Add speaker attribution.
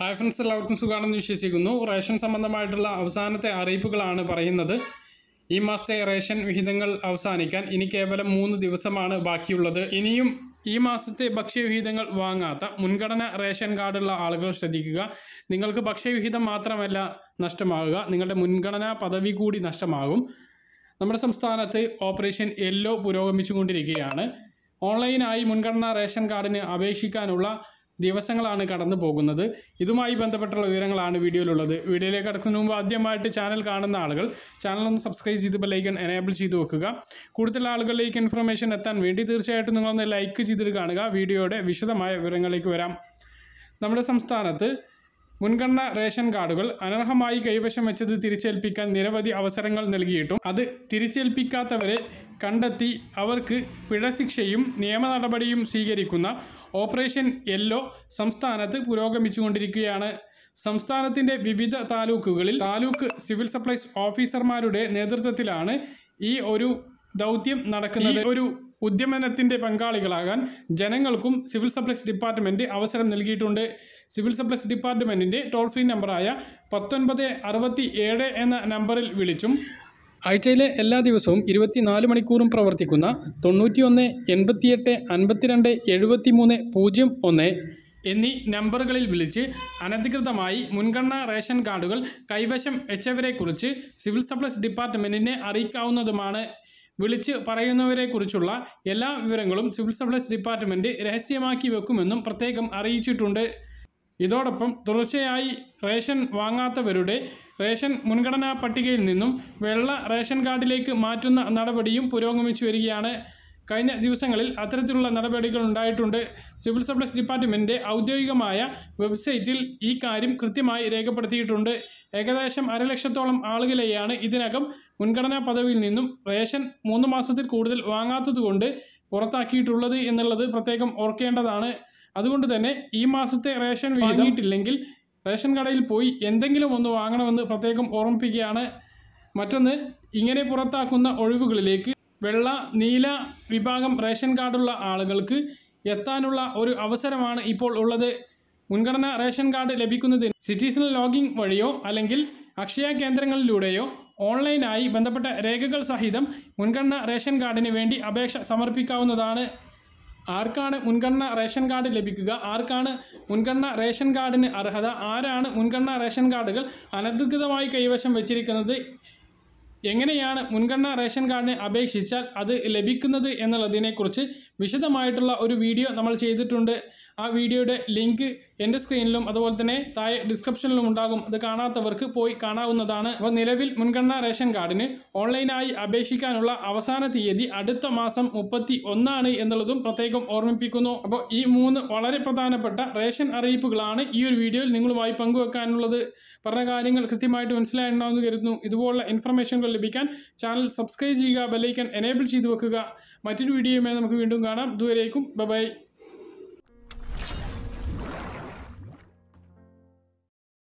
Speaker 1: hi friends എല്ലാവർക്കും സുഖമാണെന്ന് വിശ്വസിക്കുന്നു റേഷൻ സംബന്ധമായിട്ടുള്ള അവസാനത്തെ അറിയിപ്പുകളാണ് പറയുന്നത് ഈ മാസത്തെ റേഷൻ വിഹിതങ്ങൾ അവസാനിക്കാൻ ഇനി കേവലം മൂന്ന് ദിവസമാണ് ബാക്കിയുള്ളത് ഇനിയും ഈ മാസത്തെ ഭക്ഷ്യവിഹിതങ്ങൾ വാങ്ങാത്ത മുൻഗണന റേഷൻ കാർഡുള്ള ആളുകൾ ശ്രദ്ധിക്കുക നിങ്ങൾക്ക് ഭക്ഷ്യവിഹിതം മാത്രമല്ല നഷ്ടമാകുക നിങ്ങളുടെ മുൻഗണനാ പദവി കൂടി നഷ്ടമാകും നമ്മുടെ സംസ്ഥാനത്ത് ഓപ്പറേഷൻ യെല്ലോ പുരോഗമിച്ചുകൊണ്ടിരിക്കുകയാണ് ഓൺലൈനായി മുൻഗണനാ റേഷൻ കാർഡിന് അപേക്ഷിക്കാനുള്ള ദിവസങ്ങളാണ് കടന്നു പോകുന്നത് ഇതുമായി ബന്ധപ്പെട്ടുള്ള വിവരങ്ങളാണ് വീഡിയോയിലുള്ളത് വീഡിയോയിലേക്ക് കടക്കുന്നതിന് മുമ്പ് ആദ്യമായിട്ട് ചാനൽ കാണുന്ന ആളുകൾ ചാനൽ ഒന്ന് സബ്സ്ക്രൈബ് ചെയ്ത് ബെല്ലൈക്കൺ എനേബിൾ ചെയ്ത് വെക്കുക കൂടുതൽ ആളുകളിലേക്ക് ഇൻഫർമേഷൻ എത്താൻ വേണ്ടി തീർച്ചയായിട്ടും നിങ്ങളൊന്ന് ലൈക്ക് ചെയ്തിട്ട് കാണുക വീഡിയോയുടെ വിശദമായ വിവരങ്ങളിലേക്ക് വരാം നമ്മുടെ സംസ്ഥാനത്ത് മുൻഗണന റേഷൻ കാർഡുകൾ അനർഹമായി കൈവശം വെച്ചത് തിരിച്ചേൽപ്പിക്കാൻ നിരവധി അവസരങ്ങൾ നൽകിയിട്ടും അത് തിരിച്ചേൽപ്പിക്കാത്തവരെ കണ്ടെത്തി അവർക്ക് പിഴശിക്ഷയും നിയമ നടപടിയും സ്വീകരിക്കുന്ന ഓപ്പറേഷൻ യെല്ലോ സംസ്ഥാനത്ത് പുരോഗമിച്ചുകൊണ്ടിരിക്കുകയാണ് സംസ്ഥാനത്തിൻ്റെ വിവിധ താലൂക്കുകളിൽ താലൂക്ക് സിവിൽ സപ്ലൈസ് ഓഫീസർമാരുടെ നേതൃത്വത്തിലാണ് ഈ ഒരു ദൗത്യം നടക്കുന്നത് ഒരു ഉദ്യമനത്തിൻ്റെ പങ്കാളികളാകാൻ ജനങ്ങൾക്കും സിവിൽ സപ്ലൈസ് ഡിപ്പാർട്ട്മെൻറ്റ് അവസരം നൽകിയിട്ടുണ്ട് സിവിൽ സപ്ലൈസ് ഡിപ്പാർട്ട്മെൻറ്റിൻ്റെ ടോൾ ഫ്രീ നമ്പറായ പത്തൊൻപത് അറുപത്തി ഏഴ് എന്ന നമ്പറിൽ വിളിച്ചും ആഴ്ചയിലെ എല്ലാ ദിവസവും ഇരുപത്തിനാല് മണിക്കൂറും പ്രവർത്തിക്കുന്ന തൊണ്ണൂറ്റിയൊന്ന് എൺപത്തിയെട്ട് അൻപത്തിരണ്ട് എഴുപത്തിമൂന്ന് പൂജ്യം ഒന്ന് എന്നീ നമ്പറുകളിൽ വിളിച്ച് അനധികൃതമായി മുൻഗണനാ റേഷൻ കാർഡുകൾ കൈവശം വെച്ചവരെക്കുറിച്ച് സിവിൽ സപ്ലൈസ് ഡിപ്പാർട്ട്മെൻറ്റിനെ അറിയിക്കാവുന്നതുമാണ് വിളിച്ച് പറയുന്നവരെക്കുറിച്ചുള്ള എല്ലാ വിവരങ്ങളും സിവിൽ സപ്ലൈസ് ഡിപ്പാർട്ട്മെൻറ്റ് രഹസ്യമാക്കി വെക്കുമെന്നും പ്രത്യേകം അറിയിച്ചിട്ടുണ്ട് ഇതോടൊപ്പം തുടർച്ചയായി റേഷൻ വാങ്ങാത്തവരുടെ റേഷൻ മുൻഗണനാ പട്ടികയിൽ നിന്നും വെള്ള റേഷൻ കാർഡിലേക്ക് മാറ്റുന്ന നടപടിയും പുരോഗമിച്ചു വരികയാണ് കഴിഞ്ഞ ദിവസങ്ങളിൽ അത്തരത്തിലുള്ള നടപടികൾ ഉണ്ടായിട്ടുണ്ട് സിവിൽ സപ്ലൈസ് ഡിപ്പാർട്ട്മെൻറ്റിൻ്റെ ഔദ്യോഗികമായ വെബ്സൈറ്റിൽ ഈ കാര്യം കൃത്യമായി രേഖപ്പെടുത്തിയിട്ടുണ്ട് ഏകദേശം അരലക്ഷത്തോളം ആളുകളെയാണ് ഇതിനകം മുൻഗണനാ പദവിയിൽ നിന്നും റേഷൻ മൂന്ന് മാസത്തിൽ കൂടുതൽ വാങ്ങാത്തതുകൊണ്ട് പുറത്താക്കിയിട്ടുള്ളത് എന്നുള്ളത് പ്രത്യേകം ഓർക്കേണ്ടതാണ് അതുകൊണ്ട് തന്നെ ഈ മാസത്തെ റേഷൻ വാങ്ങിയിട്ടില്ലെങ്കിൽ റേഷൻ കടയിൽ പോയി എന്തെങ്കിലും ഒന്ന് വാങ്ങണമെന്ന് പ്രത്യേകം ഓർമ്മിപ്പിക്കുകയാണ് മറ്റൊന്ന് ഇങ്ങനെ പുറത്താക്കുന്ന ഒഴിവുകളിലേക്ക് വെള്ള നീല വിഭാഗം റേഷൻ കാർഡുള്ള ആളുകൾക്ക് എത്താനുള്ള ഒരു അവസരമാണ് ഇപ്പോൾ ഉള്ളത് മുൻഗണന റേഷൻ കാർഡ് ലഭിക്കുന്നതിന് സിറ്റിസൺ ലോഗിംഗ് വഴിയോ അല്ലെങ്കിൽ അക്ഷയ കേന്ദ്രങ്ങളിലൂടെയോ ഓൺലൈനായി ബന്ധപ്പെട്ട രേഖകൾ സഹിതം മുൻഗണന റേഷൻ കാർഡിന് വേണ്ടി അപേക്ഷ സമർപ്പിക്കാവുന്നതാണ് ആർക്കാണ് മുൻഗണന റേഷൻ കാർഡ് ലഭിക്കുക ആർക്കാണ് മുൻഗണന റേഷൻ കാർഡിന് അർഹത ആരാണ് മുൻഗണന റേഷൻ കാർഡുകൾ അനധികൃതമായി കൈവശം വെച്ചിരിക്കുന്നത് എങ്ങനെയാണ് മുൻഗണന റേഷൻ കാർഡിനെ അപേക്ഷിച്ചാൽ അത് ലഭിക്കുന്നത് എന്നുള്ളതിനെക്കുറിച്ച് വിശദമായിട്ടുള്ള ഒരു വീഡിയോ നമ്മൾ ചെയ്തിട്ടുണ്ട് ആ വീഡിയോയുടെ ലിങ്ക് എൻ്റെ സ്ക്രീനിലും അതുപോലെ തന്നെ താഴെ ഡിസ്ക്രിപ്ഷനിലും ഉണ്ടാകും അത് കാണാത്തവർക്ക് പോയി കാണാവുന്നതാണ് അപ്പോൾ നിലവിൽ മുൻഗണനാ റേഷൻ കാർഡിന് ഓൺലൈനായി അപേക്ഷിക്കാനുള്ള അവസാന തീയതി അടുത്ത മാസം മുപ്പത്തി ഒന്നാണ് എന്നുള്ളതും പ്രത്യേകം ഓർമ്മിപ്പിക്കുന്നു അപ്പോൾ ഈ മൂന്ന് വളരെ പ്രധാനപ്പെട്ട റേഷൻ അറിയിപ്പുകളാണ് ഈ ഒരു വീഡിയോയിൽ നിങ്ങളുമായി പങ്കുവെക്കാനുള്ളത് പറഞ്ഞ കാര്യങ്ങൾ കൃത്യമായിട്ട് എന്ന് കരുതുന്നു ഇതുപോലുള്ള ഇൻഫർമേഷനുകൾ ലഭിക്കാൻ ചാനൽ സബ്സ്ക്രൈബ് ചെയ്യുക ബെല്ലൈക്കൻ എനേബിൾ ചെയ്തു വെക്കുക മറ്റൊരു വീഡിയോയുമായി നമുക്ക് വീണ്ടും കാണാം ഇതുവരേക്കും ബൈ